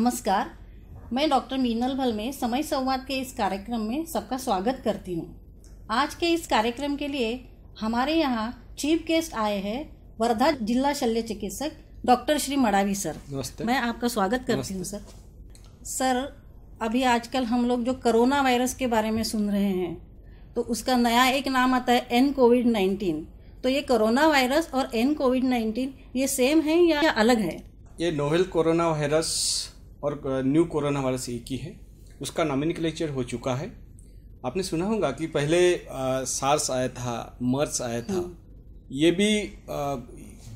नमस्कार मैं डॉक्टर मीनल भल में समय संवाद के इस कार्यक्रम में सबका स्वागत करती हूँ आज के इस कार्यक्रम के लिए हमारे यहाँ चीफ गेस्ट आए हैं वर्धा जिला शल्य चिकित्सक डॉक्टर श्री मड़ावी सर नमस्ते मैं आपका स्वागत करती हूँ सर सर अभी आजकल हम लोग जो करोना वायरस के बारे में सुन रहे हैं तो उसका नया एक नाम आता है एन कोविड नाइन्टीन तो ये करोना वायरस और एन कोविड नाइन्टीन ये सेम है या अलग है ये नोवेल कोरोना वायरस और न्यू कोरोना वायरस एक ही है उसका नॉमिनिक्लेचर हो चुका है आपने सुना होगा कि पहले आ, सार्स आया था मर्स आया था हम्म। ये भी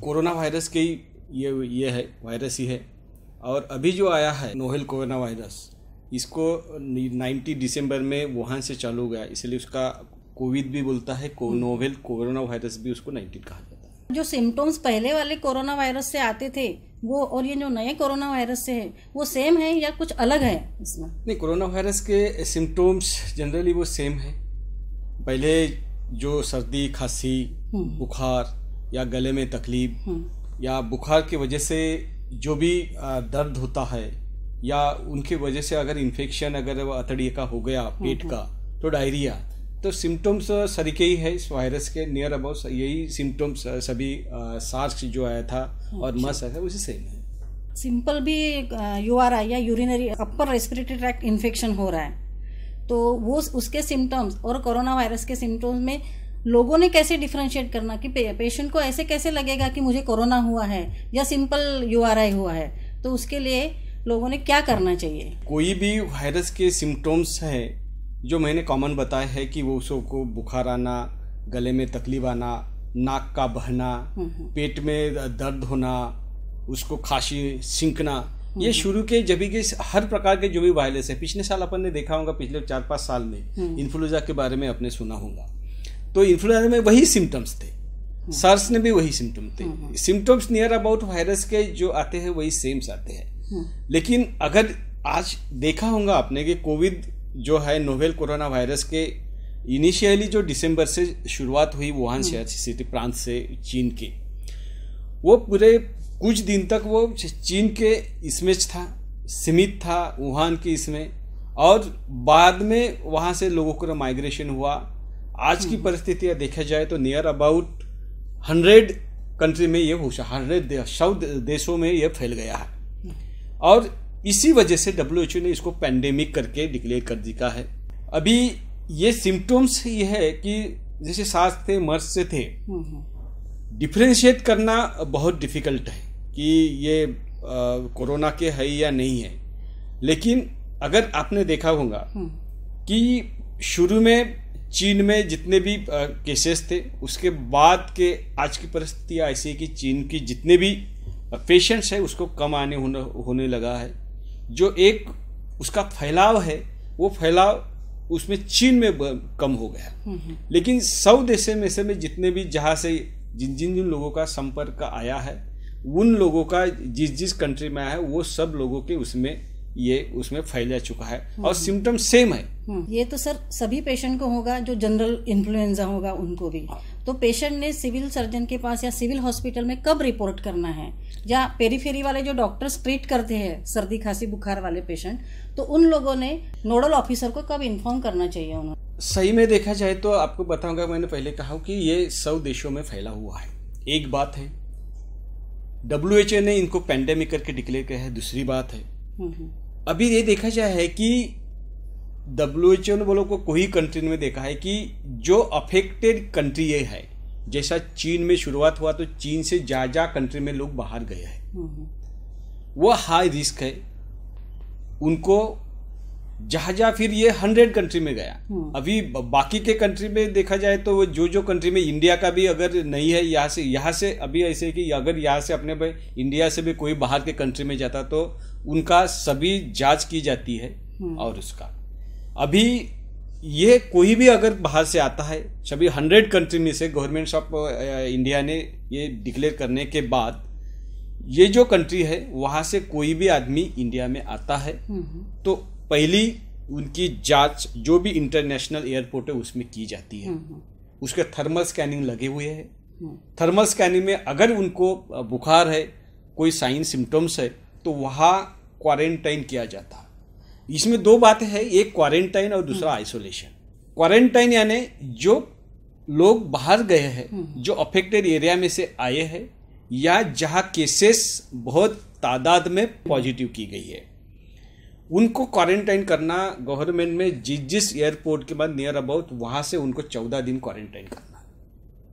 कोरोना वायरस के ही ये ये है वायरस ही है और अभी जो आया है नोहेल कोरोना वायरस इसको 90 दिसंबर में वुहान से चालू गया इसलिए उसका कोविड भी बोलता है को, हम्म। नोवेल कोरोना वायरस भी उसको 19 कहा जाता है जो सिम्टोम्स पहले वाले कोरोना वायरस से आते थे वो और ये जो नए कोरोना वायरस से है वो सेम है या कुछ अलग है इसमें नहीं कोरोना वायरस के सिम्टोम्स जनरली वो सेम है पहले जो सर्दी खांसी हम्म। बुखार या गले में तकलीफ हम्म। या बुखार की वजह से जो भी दर्द होता है या उनके वजह से अगर इन्फेक्शन अगर अतड़िए का हो गया पेट हम्म, का तो डायरिया तो सिम्टम्स uh, सरीके के ही है इस वायरस के नियर अबाउट यही सिम्टम्स uh, सभी सार्स uh, जो आया था और अच्छा। मस आया था उसी सेम है सिंपल भी यू आर आई या urinary upper respiratory tract infection हो रहा है तो वो उसके सिम्टम्स और कोरोना वायरस के सिम्टम्स में लोगों ने कैसे डिफ्रेंशिएट करना कि पेशेंट को ऐसे कैसे लगेगा कि मुझे कोरोना हुआ है या सिंपल यू आर आई हुआ है तो उसके लिए लोगों ने क्या करना चाहिए कोई भी वायरस के सिम्टम्स हैं जो मैंने कॉमन बताया है कि वो उसको बुखार आना गले में तकलीफ आना नाक का बहना हम्म, हम्म। पेट में दर्द होना उसको खांसी सिंकना हम्म, ये शुरू के जब के हर प्रकार के जो भी वायरस है पिछले साल अपन ने देखा होगा पिछले चार पाँच साल में इन्फ्लुएंजा के बारे में अपने सुना होगा तो इन्फ्लुएंजा में वही सिम्टम्स थे सार्स ने भी वही सिम्टम थे सिम्टम्स नियर अबाउट वायरस के जो आते हैं वही सेम्स आते हैं लेकिन अगर आज देखा होगा आपने कि कोविड जो है नोवेल कोरोना वायरस के इनिशियली जो दिसंबर से शुरुआत हुई वुहान हम्म। शहर सिटी प्रांत से चीन के वो पूरे कुछ दिन तक वो चीन के इसमें था सीमित था वुहान के इसमें और बाद में वहाँ से लोगों का माइग्रेशन हुआ आज की हम्म। परिस्थितियाँ देखा जाए तो नियर अबाउट हंड्रेड कंट्री में ये हंड्रेड सौ देशों में ये फैल गया है हम्म। और इसी वजह से डब्ल्यू ने इसको पैंडेमिक करके डिक्लेयर कर दिया है अभी ये सिम्टम्स ये है कि जैसे सास थे मर्स से थे डिफ्रेंशिएट हम्म, हम्म। करना बहुत डिफ़िकल्ट है कि ये कोरोना के है या नहीं है लेकिन अगर आपने देखा होगा हम्म। कि शुरू में चीन में जितने भी केसेस थे उसके बाद के आज की परिस्थिति ऐसी है कि चीन की जितने भी पेशेंट्स है उसको कम आने होने लगा है जो एक उसका फैलाव है वो फैलाव उसमें चीन में कम हो गया हम्म, हम्म। लेकिन सौ देशों में से में जितने भी जहाँ से जिन जिन जिन लोगों का संपर्क आया है उन लोगों का जिस जिस कंट्री में आया है वो सब लोगों के उसमें ये उसमें जा चुका है हम्म। और सिम्टम सेम है हम्म। ये तो सर सभी पेशेंट को होगा जो जनरल इन्फ्लुएंजा होगा उनको भी हाँ। तो पेशेंट ने सिविल सर्जन के पास या सिविल हॉस्पिटल में कब रिपोर्ट करना है या पेरीफेरी वाले जो डॉक्टर्स ट्रीट करते हैं सर्दी खांसी बुखार वाले पेशेंट तो उन लोगों ने नोडल ऑफिसर को कब इन्फॉर्म करना चाहिए उन्होंने सही में देखा जाए तो आपको बताऊंगा मैंने पहले कहा कि ये सौ देशों में फैला हुआ है एक बात है डब्ल्यू ने इनको पेंडेमिक करके डिक्लेयर किया है दूसरी बात है हम्म, अभी ये देखा जाए है कि डब्ल्यू एच ओ ने बोलो को कोई कंट्री में देखा है कि जो अफेक्टेड कंट्री ये है जैसा चीन में शुरुआत हुआ तो चीन से जा जा कंट्री में लोग बाहर गए हैं वो हाई रिस्क है उनको जहाँ जहाँ फिर ये हंड्रेड कंट्री में गया हम्म। अभी बाकी के कंट्री में देखा जाए तो वो जो जो कंट्री में इंडिया का भी अगर नहीं है यहाँ से यहाँ से अभी ऐसे कि अगर यहाँ से अपने भाई इंडिया से भी कोई बाहर के कंट्री में जाता तो उनका सभी जांच की जाती है हम्म। और उसका अभी ये कोई भी अगर बाहर से आता है सभी हंड्रेड कंट्री में से गवर्नमेंट ऑफ इंडिया ने ये डिक्लेयर करने के बाद ये जो कंट्री है वहाँ से कोई भी आदमी इंडिया में आता है हम्म। तो पहली उनकी जांच जो भी इंटरनेशनल एयरपोर्ट है उसमें की जाती है हम्म। उसके थर्मल स्कैनिंग लगे हुए हैं थर्मल स्कैनिंग में अगर उनको बुखार है कोई साइन सिम्टम्स है तो वहाँ क्वारंटाइन किया जाता इसमें दो बातें हैं एक क्वारंटाइन और दूसरा हम्म। आइसोलेशन क्वारंटाइन यानी जो लोग बाहर गए हैं हम्म। जो अफेक्टेड एरिया में से आए हैं या जहाँ केसेस बहुत तादाद में पॉजिटिव की गई है उनको क्वारंटाइन करना गवर्नमेंट में जिस जिस एयरपोर्ट के बाद नियर अबाउट वहाँ से उनको चौदह दिन क्वारंटाइन करना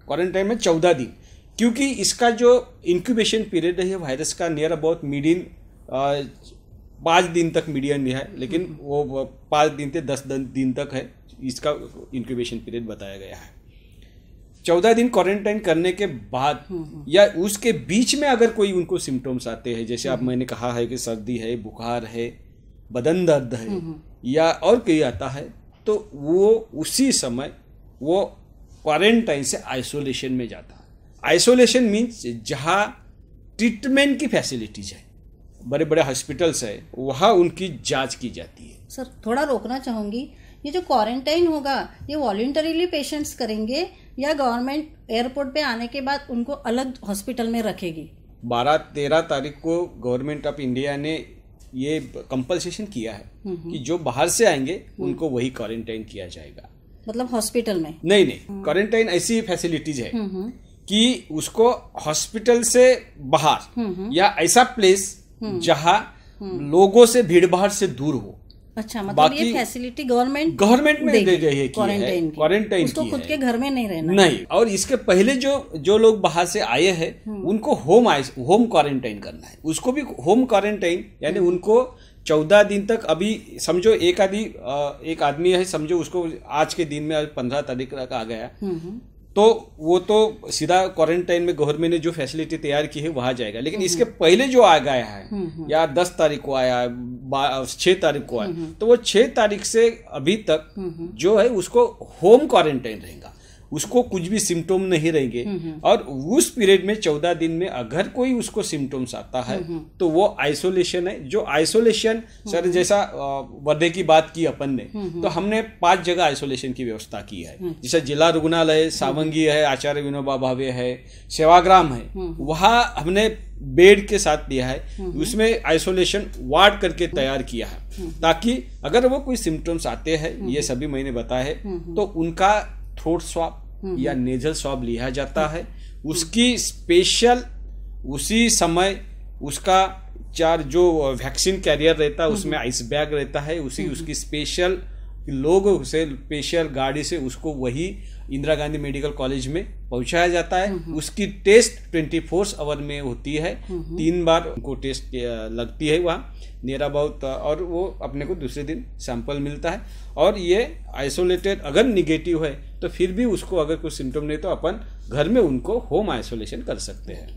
क्वारंटाइन में चौदह दिन क्योंकि इसका जो इंक्यूबेशन पीरियड है वायरस का नियर अबाउट मिड इन पाँच दिन तक मीडियम में है लेकिन हम्म। वो पाँच दिन से दस दिन तक है इसका इंक्यूबेशन पीरियड बताया गया है चौदह दिन क्वारंटाइन करने के बाद हम्म, हम्म। या उसके बीच में अगर कोई उनको सिम्टोम्स आते हैं जैसे आप मैंने कहा है कि सर्दी है बुखार है बदन दर्द है या और कोई आता है तो वो उसी समय वो क्वारंटाइन से आइसोलेशन में जाता है आइसोलेशन मीन्स जहाँ ट्रीटमेंट की फैसिलिटीज है बड़े बड़े हॉस्पिटल्स है वहाँ उनकी जांच की जाती है सर थोड़ा रोकना चाहूँगी ये जो क्वारंटाइन होगा ये वॉल्टरीली पेशेंट्स करेंगे या गवर्नमेंट एयरपोर्ट पे आने के बाद उनको अलग हॉस्पिटल में रखेगी बारह तेरह तारीख को गवर्नमेंट ऑफ इंडिया ने ये कंपल्सेशन किया है हम्म, हम्म। कि जो बाहर से आएंगे हम्म। उनको वही क्वारंटाइन किया जाएगा मतलब हॉस्पिटल में नहीं नहीं क्वारंटाइन ऐसी फैसिलिटीज है कि उसको हॉस्पिटल से बाहर या ऐसा प्लेस हम्म। जहाँ हम्म। लोगों से भीड़ भाड़ से दूर हो अच्छा मतलब बाकी ये फैसिलिटी गवर्नमेंट गवर्नमेंट में दे रही है क्वारंटाइन उसको खुद के घर में नहीं रहना नहीं और इसके पहले जो जो लोग बाहर से आए हैं हम्म। उनको होम होम क्वारंटाइन करना है उसको भी होम क्वारंटाइन यानी उनको चौदह दिन तक अभी समझो एक आदि एक आदमी है समझो उसको आज के दिन में पंद्रह तारीख तक आ गया तो वो तो सीधा क्वारंटाइन में गवर्नमेंट ने जो फैसिलिटी तैयार की है वहां जाएगा लेकिन इसके हम्म। पहले जो आ गया है हम्म, हम्म। या दस तारीख को आया छह तारीख को आया तो वो छह तारीख से अभी तक जो है उसको होम क्वारंटाइन रहेगा उसको कुछ भी सिम्टोम नहीं रहेंगे हम्म, हम्म। और उस पीरियड में चौदह दिन में अगर कोई उसको सिम्टोम्स आता है हम्म, तो वो आइसोलेशन है जो आइसोलेशन सर जैसा वर्धे की बात की अपन ने तो हमने पांच जगह आइसोलेशन की व्यवस्था की है जैसे जिला रुग्णालय सावंगी है आचार्य विनोबा भावे है सेवाग्राम है वहाँ हमने बेड के साथ लिया है उसमें आइसोलेशन वार्ड करके तैयार किया है ताकि अगर वो कोई सिम्टम्स आते हैं ये सभी मैंने है तो उनका थ्रोट हम्म, स्वाब या नेजल हम्म। स्वाब लिया जाता हम्म। है उसकी स्पेशल उसी समय उसका चार जो वैक्सीन कैरियर रहता है उसमें आइस बैग रहता है उसी उसकी स्पेशल कि लोग उसे स्पेशल गाड़ी से उसको वही इंदिरा गांधी मेडिकल कॉलेज में पहुंचाया जाता है उसकी टेस्ट ट्वेंटी फोर आवर में होती है तीन बार उनको टेस्ट लगती है वहाँ नियर अबाउट और वो अपने को दूसरे दिन सैंपल मिलता है और ये आइसोलेटेड अगर निगेटिव है तो फिर भी उसको अगर कुछ सिम्टम नहीं तो अपन घर में उनको होम आइसोलेशन कर सकते हैं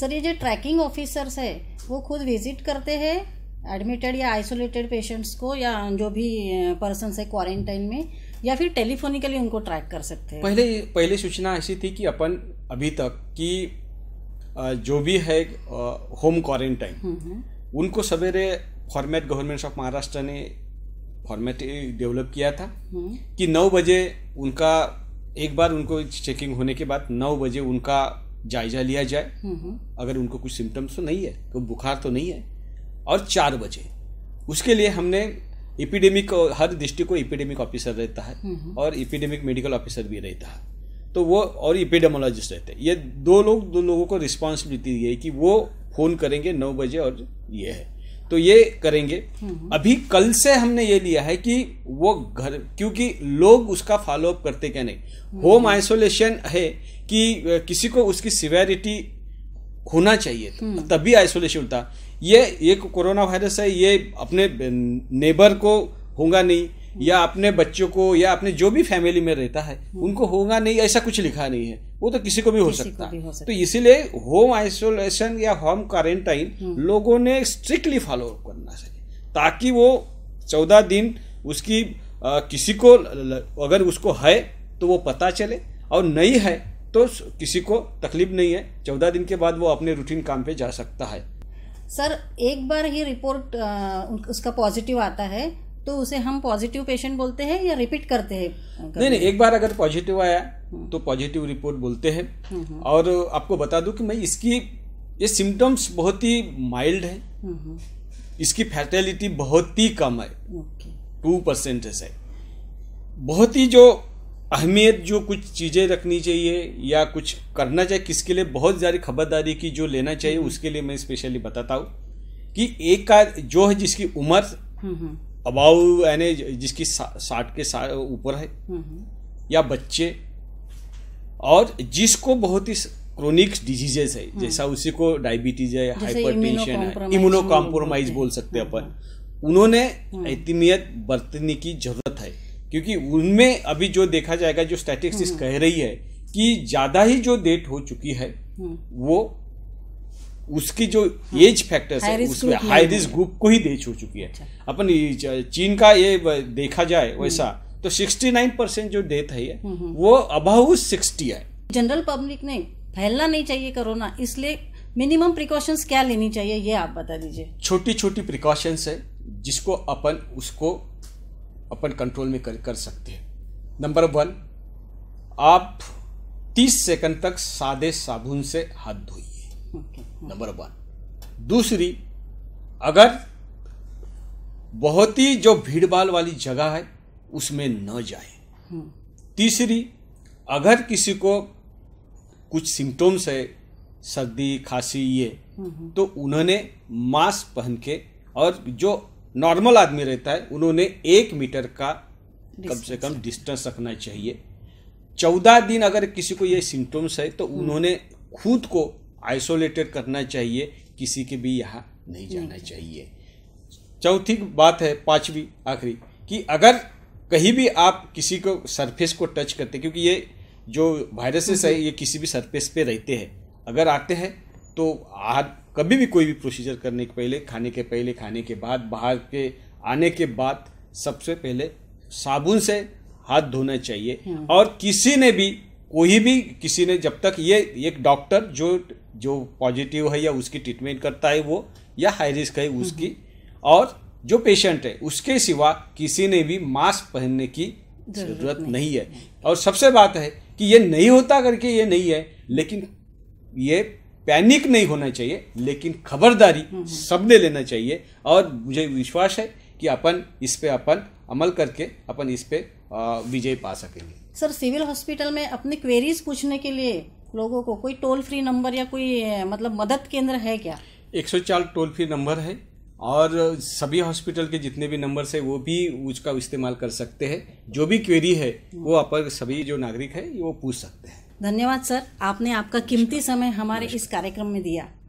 सर ये जो ट्रैकिंग ऑफिसर्स है वो खुद विजिट करते हैं एडमिटेड या आइसोलेटेड पेशेंट्स को या जो भी पर्सन है क्वारंटाइन में या फिर टेलीफोनिकली उनको ट्रैक कर सकते हैं पहले पहले सूचना ऐसी थी कि अपन अभी तक कि जो भी है होम हम्म, क्वारंटाइन हम्म। उनको सवेरे फॉर्मेट गवर्नमेंट ऑफ महाराष्ट्र ने फॉर्मेट डेवलप किया था हम्म। कि नौ बजे उनका एक बार उनको चेकिंग होने के बाद नौ बजे उनका जायजा लिया जाए अगर उनको कुछ सिम्टम्स तो नहीं है तो बुखार तो नहीं है और चार बजे उसके लिए हमने इपिडेमिक हर डिस्ट्रिक्ट को इपिडेमिक ऑफिसर रहता है हम्म। और इपिडेमिक मेडिकल ऑफिसर भी रहता है तो वो और इपिडेमोलॉजिस्ट रहते हैं ये दो लोग दो लोगों को रिस्पॉन्सिबिलिटी दी है कि वो फ़ोन करेंगे नौ बजे और ये है तो ये करेंगे हम्म। अभी कल से हमने ये लिया है कि वो घर क्योंकि लोग उसका फॉलोअप करते क्या नहीं होम हम्म। आइसोलेशन है कि किसी को उसकी सिवेरिटी होना चाहिए तभी आइसोलेशन होता ये ये कोरोना वायरस है ये अपने नेबर को होगा नहीं या अपने बच्चों को या अपने जो भी फैमिली में रहता है हम्म। उनको होगा नहीं ऐसा कुछ लिखा नहीं है वो तो किसी को भी हो सकता है तो इसीलिए होम आइसोलेशन या होम हम्म। क्वारंटाइन लोगों ने स्ट्रिक्टली फॉलो करना चाहिए ताकि वो चौदह दिन उसकी आ, किसी को अगर उसको है तो वो पता चले और नहीं है तो किसी को तकलीफ नहीं है चौदह दिन के बाद वो अपने रूटीन काम पे जा सकता है सर एक बार ही रिपोर्ट आ, उसका पॉजिटिव आता है तो उसे हम पॉजिटिव पेशेंट बोलते हैं या रिपीट करते हैं नहीं नहीं एक बार अगर पॉजिटिव आया हम्म। तो पॉजिटिव रिपोर्ट बोलते हैं और आपको बता दूं कि मैं इसकी ये सिम्टम्स बहुत ही माइल्ड है इसकी फैटेलिटी बहुत ही कम है टू परसेंट है बहुत ही जो अहमियत जो कुछ चीज़ें रखनी चाहिए या कुछ करना चाहिए किसके लिए बहुत ज़्यादा खबरदारी की जो लेना चाहिए हम्म। उसके लिए मैं स्पेशली बताता हूँ कि एक का जो है जिसकी उम्र हम्म, हम्म। अबाउ यानी जिसकी साठ के ऊपर है या बच्चे और जिसको बहुत ही क्रोनिक डिजीजेस है जैसा उसी को डायबिटीज है हाइपर टेंशन है इम्यूनो कॉम्प्रोमाइज बोल सकते हैं अपन उन्होंने एहतियत बरतने की जरूरत है क्योंकि उनमें अभी जो देखा जाएगा जो स्टैटिस्टिक्स हम्म। कह रही है कि ज़्यादा ही जो डेट हो चुकी है हम्म। वो उसकी जो एज हाँ। फैक्टर्स है उसमें हाई रिस्क ग्रुप को ही देच हो चुकी है अच्छा। अपन चीन का ये देखा जाए हम्म। वैसा तो 69 परसेंट जो डेथ है वो अबाउ 60 है जनरल पब्लिक ने फैलना नहीं चाहिए कोरोना इसलिए मिनिमम प्रिकॉशंस क्या लेनी चाहिए ये आप बता दीजिए छोटी छोटी प्रिकॉशंस है जिसको अपन उसको अपन कंट्रोल में कर कर सकते हैं नंबर वन आप तीस सेकंड तक सादे साबुन से हाथ धोइए नंबर वन दूसरी अगर बहुत ही जो भीड़ भाड़ वाली जगह है उसमें न जाए तीसरी अगर किसी को कुछ सिम्टोम्स है सर्दी खांसी ये तो उन्होंने मास्क पहन के और जो नॉर्मल आदमी रहता है उन्होंने एक मीटर का कम से कम डिस्टेंस रखना चाहिए चौदह दिन अगर किसी को ये सिम्टम्स है तो hmm. उन्होंने खुद को आइसोलेटेड करना चाहिए किसी के भी यहाँ नहीं hmm. जाना चाहिए चौथी बात है पांचवी आखिरी कि अगर कहीं भी आप किसी को सरफेस को टच करते क्योंकि ये जो वायरसेस है hmm. ये किसी भी सरफेस पे रहते हैं अगर आते हैं तो कभी भी कोई भी प्रोसीजर करने के पहले खाने के पहले खाने के बाद बाहर के आने के बाद सबसे पहले साबुन से हाथ धोना चाहिए हाँ। और किसी ने भी कोई भी किसी ने जब तक ये एक डॉक्टर जो जो पॉजिटिव है या उसकी ट्रीटमेंट करता है वो या हाई रिस्क है उसकी हाँ। और जो पेशेंट है उसके सिवा किसी ने भी मास्क पहनने की जरूरत नहीं, नहीं है और सबसे बात है कि ये नहीं होता करके ये नहीं है लेकिन ये पैनिक नहीं होना चाहिए लेकिन खबरदारी सबने लेना चाहिए और मुझे विश्वास है कि अपन इस पे अपन अमल करके अपन इस पे विजय पा सकेंगे सर सिविल हॉस्पिटल में अपनी क्वेरीज पूछने के लिए लोगों को कोई टोल फ्री नंबर या कोई मतलब मदद केंद्र है क्या एक सौ चार टोल फ्री नंबर है और सभी हॉस्पिटल के जितने भी नंबर है वो भी उसका इस्तेमाल कर सकते हैं जो भी क्वेरी है वो हम्म। अपन सभी जो नागरिक है वो पूछ सकते हैं धन्यवाद सर आपने आपका कीमती समय हमारे इस कार्यक्रम में दिया